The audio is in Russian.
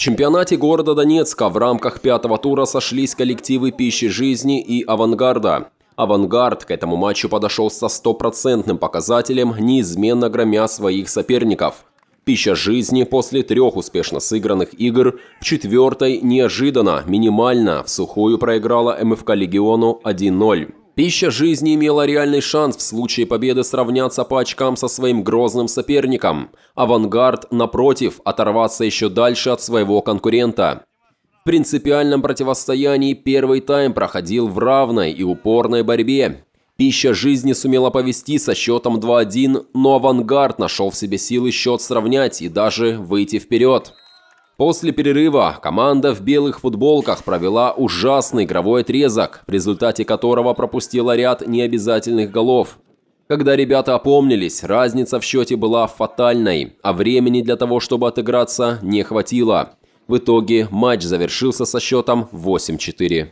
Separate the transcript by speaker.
Speaker 1: В чемпионате города Донецка в рамках пятого тура сошлись коллективы «Пищи жизни» и «Авангарда». «Авангард» к этому матчу подошел со стопроцентным показателем, неизменно громя своих соперников. «Пища жизни» после трех успешно сыгранных игр в четвертой неожиданно, минимально, в сухую проиграла МФК «Легиону» 1-0. Пища жизни имела реальный шанс в случае победы сравняться по очкам со своим грозным соперником. Авангард, напротив, оторваться еще дальше от своего конкурента. В принципиальном противостоянии первый тайм проходил в равной и упорной борьбе. Пища жизни сумела повести со счетом 2-1, но авангард нашел в себе силы счет сравнять и даже выйти вперед. После перерыва команда в белых футболках провела ужасный игровой отрезок, в результате которого пропустила ряд необязательных голов. Когда ребята опомнились, разница в счете была фатальной, а времени для того, чтобы отыграться, не хватило. В итоге матч завершился со счетом 8-4.